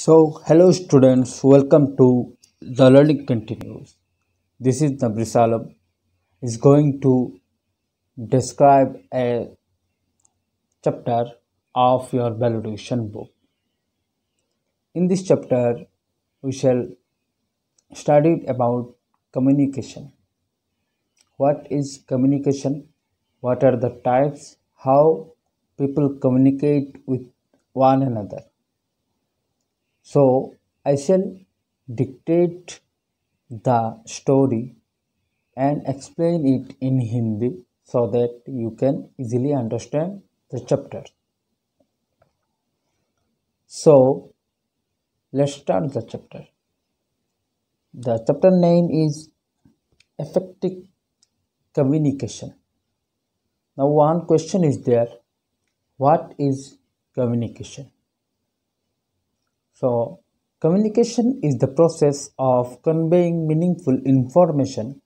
So, hello students, welcome to the learning continues. This is Nabri Salam is going to describe a chapter of your valuation book. In this chapter, we shall study about communication. What is communication? What are the types? How people communicate with one another so I shall dictate the story and explain it in Hindi so that you can easily understand the chapter. So let's start the chapter. The chapter name is effective communication. Now one question is there. What is communication? So, communication is the process of conveying meaningful information.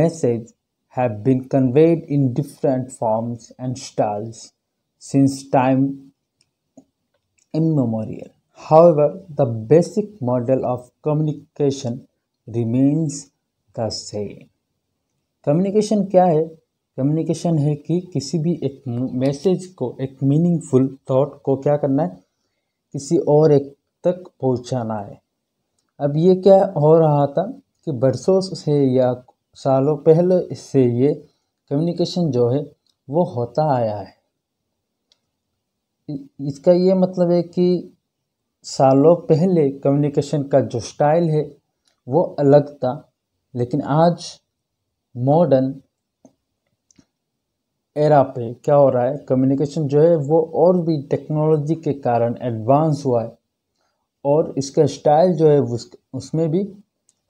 Message have been conveyed in different forms and styles since time immemorial. However, the basic model of communication remains the same. Communication क्या है communication है कि किसी भी एक message को एक meaningful thought को क्या करना है किसी और एक तक पहुंचाना है अब ये क्या हो रहा था कि बरसों से या सालों पहले इससे ये कम्युनिकेशन जो है वो होता आया है इसका ये मतलब है कि सालों पहले कम्युनिकेशन का जो स्टाइल है वो अलग था लेकिन आज मॉडर्न एरा पे क्या हो रहा है कम्युनिकेशन जो है वो और भी टेक्नोलॉजी के कारण एडवांस हुआ है और इसका स्टाइल जो है उस उसमें भी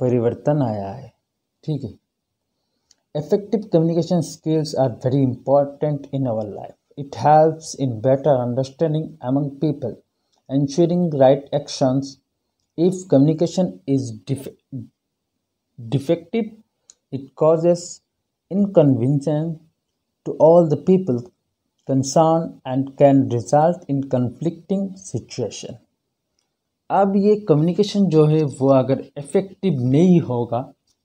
परिवर्तन आया है ठीक है effective communication skills are very important in our life it helps in better understanding among people ensuring right actions if communication is defective it causes inconvenience to all the people concern and can result in conflicting situation अब ये communication जो है वो अगर effective नहीं होगा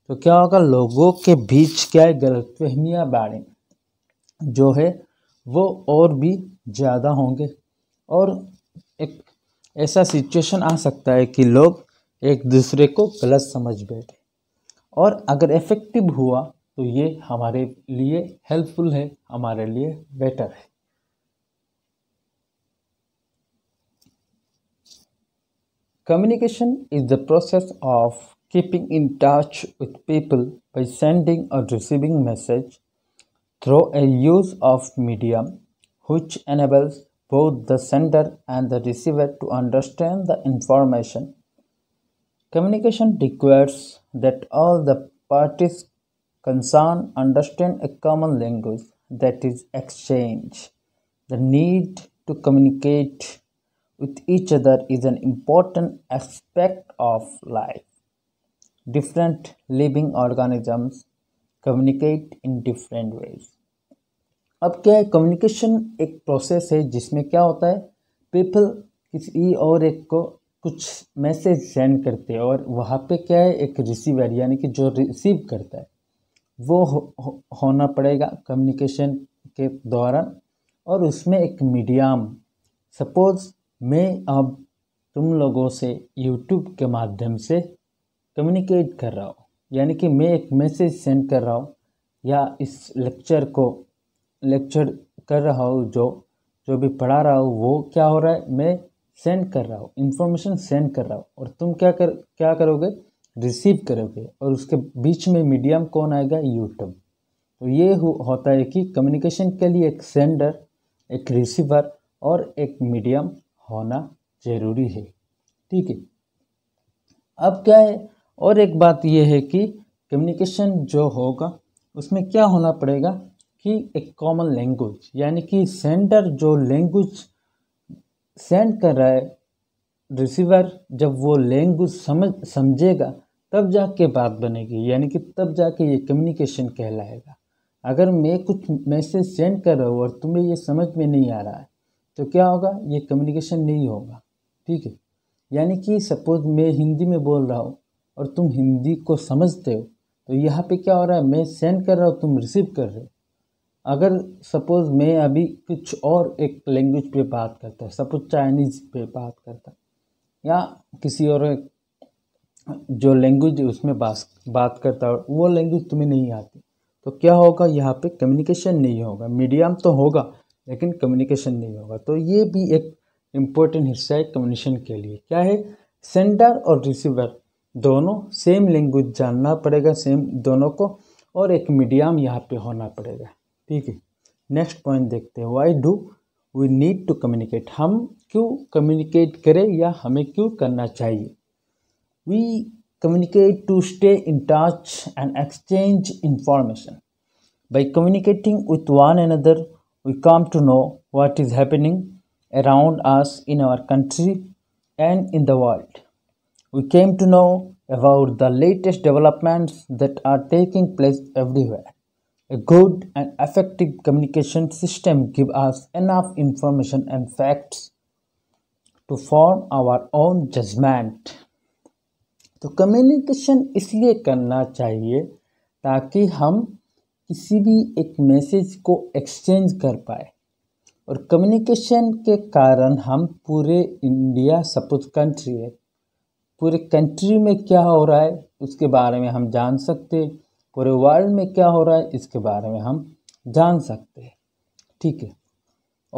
तो क्या होगा लोगों के बीच क्या गलत गलतफहमियाँ बाढ़ें जो है वो और भी ज़्यादा होंगे और एक ऐसा सिचुएशन आ सकता है कि लोग एक दूसरे को गलत समझ बैठे और अगर इफ़ेक्टिव हुआ तो ये हमारे लिए हेल्पफुल है हमारे लिए बेटर है Communication is the process of keeping in touch with people by sending or receiving message through a use of medium which enables both the sender and the receiver to understand the information. Communication requires that all the parties concerned understand a common language that is exchange. The need to communicate with each other is an important aspect of life. Different living organisms communicate in different ways. अब क्या है communication एक process है जिसमें क्या होता है people किसी और एक को कुछ मैसेज सेंड करते हैं और वहाँ पे क्या है एक रिसीवर यानी कि जो रिसीव करता है वो हो, हो, होना पड़ेगा कम्युनिकेशन के दौरान और उसमें एक मीडियम सपोज मैं अब तुम लोगों से यूट्यूब के माध्यम से कम्युनिकेट कर रहा हूँ यानी कि मैं एक मैसेज सेंड कर रहा हूँ या इस लेक्चर को लेक्चर कर रहा हूँ जो जो भी पढ़ा रहा हूँ वो क्या हो रहा है मैं सेंड कर रहा हूँ इन्फॉर्मेशन सेंड कर रहा हूँ और तुम क्या कर क्या करोगे रिसीव करोगे और उसके बीच में मीडियम कौन आएगा यूट्यूब तो ये हो, होता है कि कम्युनिकेशन के लिए एक सेंडर एक रिसीवर और एक मीडियम होना जरूरी है ठीक है अब क्या है और एक बात यह है कि कम्युनिकेशन जो होगा उसमें क्या होना पड़ेगा कि एक कॉमन लैंग्वेज यानी कि सेंडर जो लैंग्वेज सेंड कर रहा है रिसीवर जब वो लैंग्वेज समझ समझेगा तब जाके बात बनेगी यानी कि तब जाके ये कम्युनिकेशन कहलाएगा अगर मैं कुछ मैसेज सेंड कर रहा हूँ और तुम्हें ये समझ में नहीं आ रहा है तो क्या होगा ये कम्युनिकेशन नहीं होगा ठीक है यानी कि सपोज मैं हिंदी में बोल रहा हूँ और तुम हिंदी को समझते हो तो यहाँ पे क्या हो रहा है मैं सेंड कर रहा हूँ तुम रिसीव कर रहे हो अगर सपोज़ मैं अभी कुछ और एक लैंग्वेज पे बात करता है सपोज चाइनीज़ पे बात करता या किसी और जो लैंग्वेज उसमें बात बात करता और वो लैंग्वेज तुम्हें नहीं आती तो क्या होगा यहाँ पे कम्युनिकेशन नहीं होगा मीडियम तो होगा लेकिन कम्युनिकेशन नहीं होगा तो ये भी एक इम्पोर्टेंट हिस्सा है कम्युनिकेशन के लिए क्या है सेंडर और रिसीवर दोनों सेम लैंग्वेज जानना पड़ेगा सेम दोनों को और एक मीडियम यहाँ पे होना पड़ेगा ठीक है नेक्स्ट पॉइंट देखते हैं why do we need to communicate हम क्यों कम्युनिकेट करें या हमें क्यों करना चाहिए we to stay in in and exchange information by communicating with one one other we come to know what is happening around us in our country and in the world. We came to know about the latest developments that are taking place everywhere. A good and effective communication system gives us enough information and facts to form our own judgment. तो communication इसलिए करना चाहिए ताकि हम किसी भी एक message को एक्सचेंज कर पाए और कम्युनिकेशन के कारण हम पूरे इंडिया सपोज कंट्री है पूरे कंट्री में क्या हो रहा है उसके बारे में हम जान सकते हैं पूरे वर्ल्ड में क्या हो रहा है इसके बारे में हम जान सकते हैं ठीक है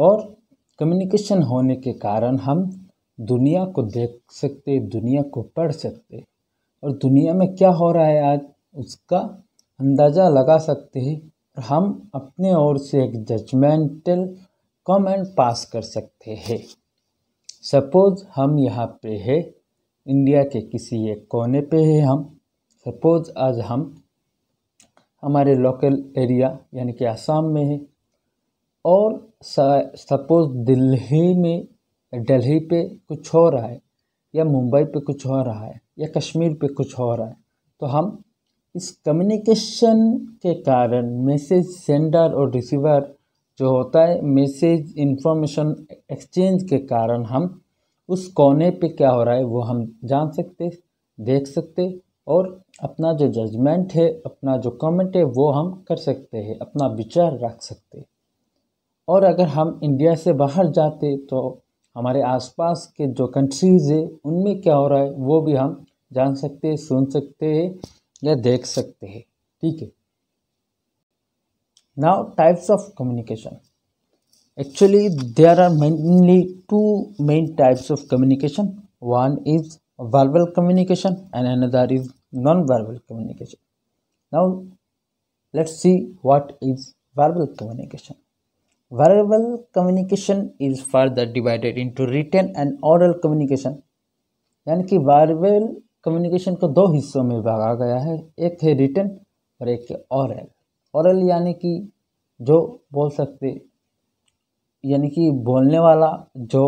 और कम्युनिकेशन होने के कारण हम दुनिया को देख सकते दुनिया को पढ़ सकते और दुनिया में क्या हो रहा है आज उसका अंदाज़ा लगा सकते हैं और हम अपने ओर से एक जजमेंटल कमेंट पास कर सकते हैं सपोज हम यहाँ पे है इंडिया के किसी एक कोने पे है हम सपोज आज हम हमारे लोकल एरिया यानी कि आसाम में है और सपोज दिल्ली में दिल्ली पे कुछ हो रहा है या मुंबई पे कुछ हो रहा है या कश्मीर पे कुछ हो रहा है तो हम इस कम्युनिकेशन के कारण मैसेज सेंडर और रिसीवर जो होता है मैसेज इंफॉर्मेशन एक्सचेंज के कारण हम उस कोने पे क्या हो रहा है वो हम जान सकते देख सकते और अपना जो जजमेंट है अपना जो कमेंट है वो हम कर सकते हैं अपना विचार रख सकते और अगर हम इंडिया से बाहर जाते तो हमारे आसपास के जो कंट्रीज़ है उनमें क्या हो रहा है वो भी हम जान सकते सुन सकते हैं या देख सकते हैं ठीक है now types of communication actually there are mainly two main types of communication one is verbal communication and another is non verbal communication now let's see what is verbal communication verbal communication is further divided into written and oral communication यानी कि verbal communication को दो हिस्सों में भागा गया है एक है रिटर्न और एक है औरल औरल यानी कि जो बोल सकते यानी कि बोलने वाला जो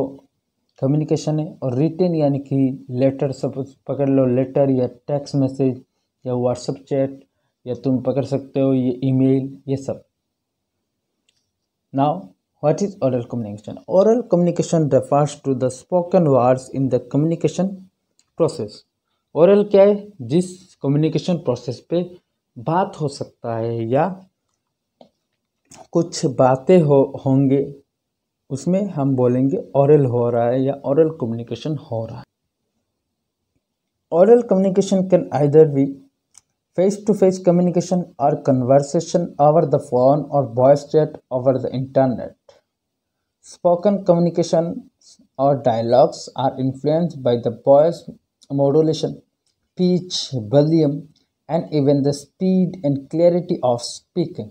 कम्युनिकेशन है और रिटर्न यानी कि लेटर सपोज पकड़ लो लेटर या टेक्स्ट मैसेज या व्हाट्सअप चैट या तुम पकड़ सकते हो ये ईमेल ये सब now what is oral communication oral communication refers to the spoken words in the communication process oral क्या है जिस कम्युनिकेशन प्रोसेस पे बात हो सकता है या कुछ बातें हो होंगे उसमें हम बोलेंगे ओरल हो रहा है या ओरल कम्युनिकेशन हो रहा है oral communication can either be face to face communication or conversation over the phone or voice chat over the internet spoken communication or dialogues are influenced by the voice modulation pitch volume and even the speed and clarity of speaking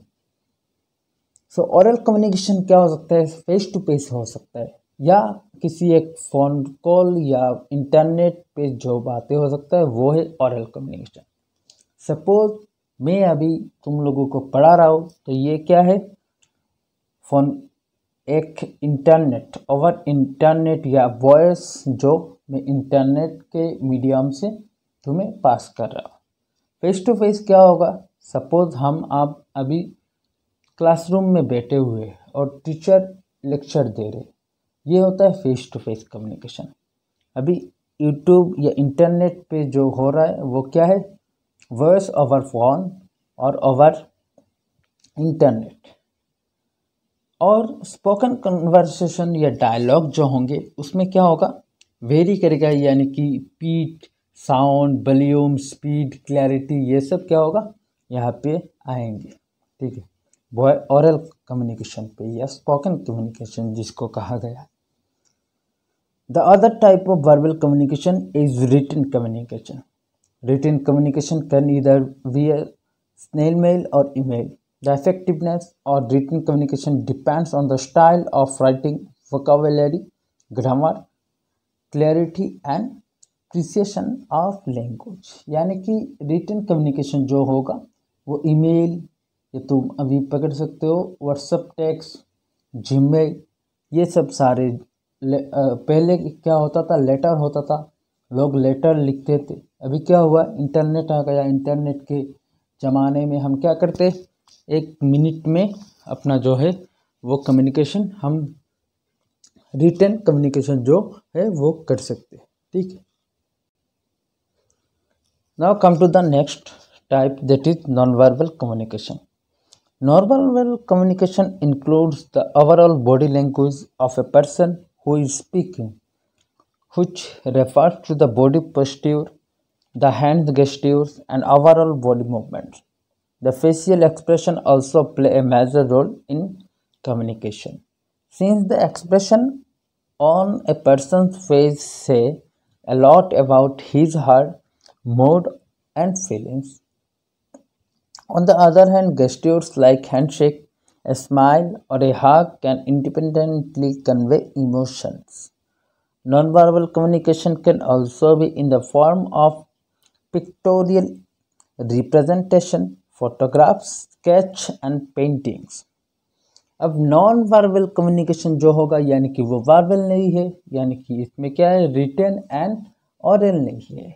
so oral communication क्या हो सकता है face to face हो सकता है या किसी एक फ़ोन कॉल या इंटरनेट पे जो बातें हो सकता है वो है ओरल कम्युनिकेशन सपोज मैं अभी तुम लोगों को पढ़ा रहा हूँ तो ये क्या है फ़ोन एक इंटरनेट ओवर इंटरनेट या वॉइस जो मैं इंटरनेट के मीडियम से तुम्हें पास कर रहा हूँ फेस टू फेस क्या होगा सपोज हम आप अभी क्लासरूम में बैठे हुए और टीचर लेक्चर दे रहे ये होता है फेस टू फेस कम्युनिकेशन अभी यूट्यूब या इंटरनेट पे जो हो रहा है वो क्या है वॉइस ओवर फोन और ओवर इंटरनेट और स्पोकन कन्वर्सेशन या डायलॉग जो होंगे उसमें क्या होगा वेरी करेगा यानी कि पीट साउंड वॉल्यूम स्पीड क्लैरिटी ये सब क्या होगा यहाँ पे आएंगे ठीक है वॉय औरल कम्युनिकेशन पे या स्पोकन कम्युनिकेशन जिसको कहा गया the other type of verbal communication is written communication written communication can either be snail mail or email the effectiveness or written communication depends on the style of writing vocabulary grammar clarity and precision of language यानी कि return communication जो होगा वो email ये तुम अभी पकड़ सकते हो व्हाट्सअप टैक्स जीमेल ये सब सारे पहले क्या होता था लेटर होता था लोग लेटर लिखते थे अभी क्या हुआ इंटरनेट आ गया इंटरनेट के ज़माने में हम क्या करते एक मिनट में अपना जो है वो कम्युनिकेशन हम रिटर्न कम्युनिकेशन जो है वो कर सकते ठीक है now come to the next type that is non verbal communication normal verbal communication includes the overall body language of a person who is speaking which refer to the body posture the hand gestures and overall body movement the facial expression also play a major role in communication since the expression on a person's face say a lot about his her mood and feelings on the other hand gestures like handshake a smile or a hug can independently convey emotions nonverbal communication can also be in the form of pictorial representation photographs sketch and paintings अब non verbal communication जो होगा यानी कि वो verbal नहीं है यानी कि इसमें क्या है रिटर्न एंड ऑरल नहीं है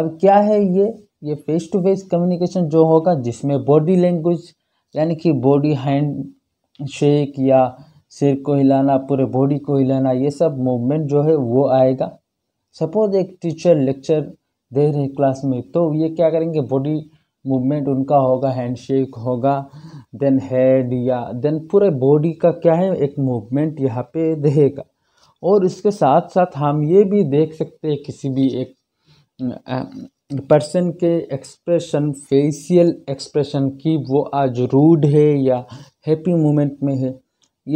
अब क्या है ये ये फेस टू फेस कम्युनिकेशन जो होगा जिसमें बॉडी लैंग्वेज यानी कि बॉडी हैंड शेक या सिर को हिलाना पूरे बॉडी को हिलाना ये सब मूवमेंट जो है वो आएगा सपोज एक टीचर लेक्चर दे रहे क्लास में तो ये क्या करेंगे बॉडी मूवमेंट उनका होगा हैंड शेक होगा देन हेड या देन पूरे बॉडी का क्या है एक मूवमेंट यहाँ पे रहेगा और इसके साथ साथ हम ये भी देख सकते हैं किसी भी एक पर्सन के एक्सप्रेशन फेसियल एक्सप्रेशन की वो आज रूड है या हैप्पी मोमेंट में है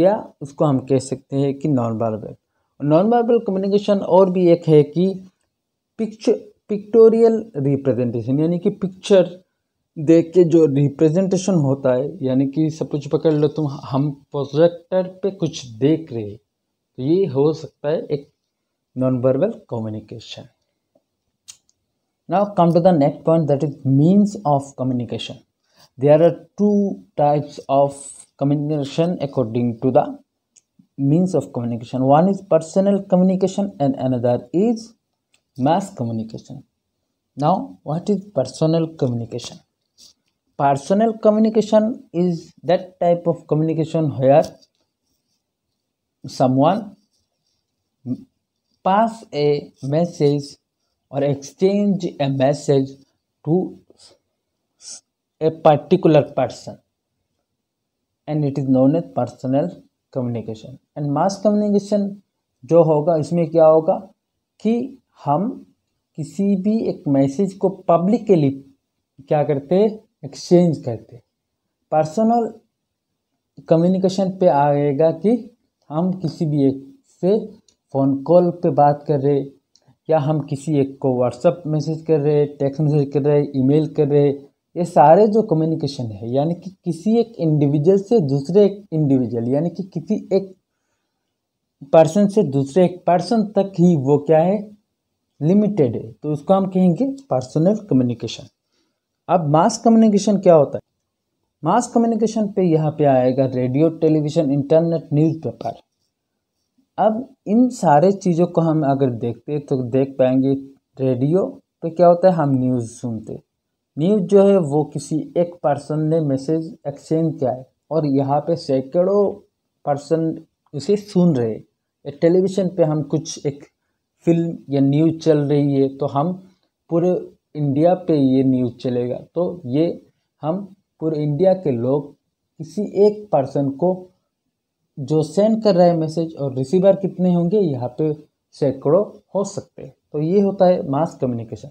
या उसको हम कह सकते हैं कि non verbal non verbal communication और भी एक है कि पिक्चर पिक्टोरियल रिप्रेजेंटेशन यानी कि पिक्चर देख के जो रिप्रेजेंटेशन होता है यानी कि सब कुछ पकड़ लो तुम हम प्रोजेक्टर पे कुछ देख रहे तो ये हो सकता है एक non verbal communication now come to the next point that is means of communication they are are two types of communication according to the means of communication one is personal communication and another is mass communication now what is personal communication personal communication is that type of communication where someone pass a message or exchange a message to a particular person and it is known as personal communication and mass communication जो होगा इसमें क्या होगा कि हम किसी भी एक मैसेज को पब्लिकली क्या करते एक्सचेंज करते पर्सनल कम्युनिकेशन पे आएगा कि हम किसी भी एक से फ़ोन कॉल पे बात कर रहे या हम किसी एक को व्हाट्सअप मैसेज कर रहे टेक्स्ट मैसेज कर रहे ईमेल कर रहे ये सारे जो कम्युनिकेशन है यानी कि किसी एक इंडिविजुअल से दूसरे एक इंडिविजुअल यानी कि किसी एक पर्सन से दूसरे एक पर्सन तक ही वो क्या है लिमिटेड है तो उसको हम कहेंगे पर्सनल कम्युनिकेशन अब मास कम्युनिकेशन क्या होता है मास कम्युनिकेशन पे यहाँ पे आएगा रेडियो टेलीविज़न इंटरनेट न्यूज़पेपर अब इन सारे चीज़ों को हम अगर देखते तो देख पाएंगे रेडियो पे क्या होता है हम न्यूज़ सुनते न्यूज़ जो है वो किसी एक पर्सन ने मैसेज एक्सचेंज किया है और यहाँ पे सैकड़ों पर्सन उसे सुन रहे हैं टेलीविज़न पे हम कुछ एक फिल्म या न्यूज़ चल रही है तो हम पूरे इंडिया पे ये न्यूज़ चलेगा तो ये हम पूरे इंडिया के लोग किसी एक पर्सन को जो सेंड कर रहे हैं मैसेज और रिसीवर कितने होंगे यहाँ पे सैकड़ों हो सकते हैं तो ये होता है मास कम्युनिकेशन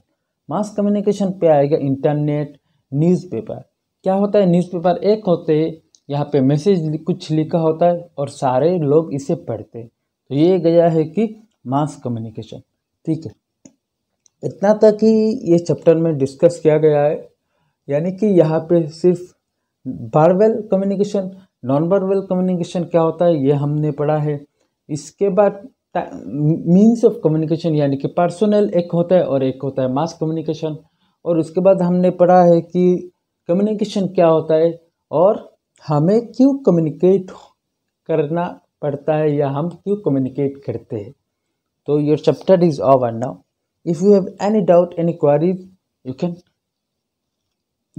मास कम्युनिकेशन पे आएगा इंटरनेट न्यूज़पेपर क्या होता है न्यूज़पेपर एक होते हैं यहाँ पे मैसेज कुछ लिखा होता है और सारे लोग इसे पढ़ते हैं तो ये गया है कि मास कम्युनिकेशन ठीक है इतना तक ही ये चैप्टर में डिस्कस किया गया है यानी कि यहाँ पे सिर्फ verbal communication non verbal communication क्या होता है ये हमने पढ़ा है इसके बाद मीन्स ऑफ कम्युनिकेशन यानी कि पर्सनल एक होता है और एक होता है मास कम्युनिकेशन और उसके बाद हमने पढ़ा है कि कम्युनिकेशन क्या होता है और हमें क्यों कम्युनिकेट करना पड़ता है या हम क्यों कम्युनिकेट करते हैं तो your chapter is over now if you have any doubt any queries you can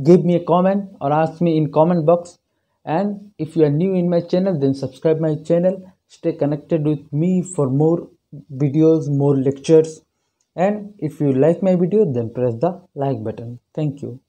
give me a comment or ask me in comment box and if you are new in my channel then subscribe my channel stay connected with me for more videos more lectures and if you like my video then press the like button thank you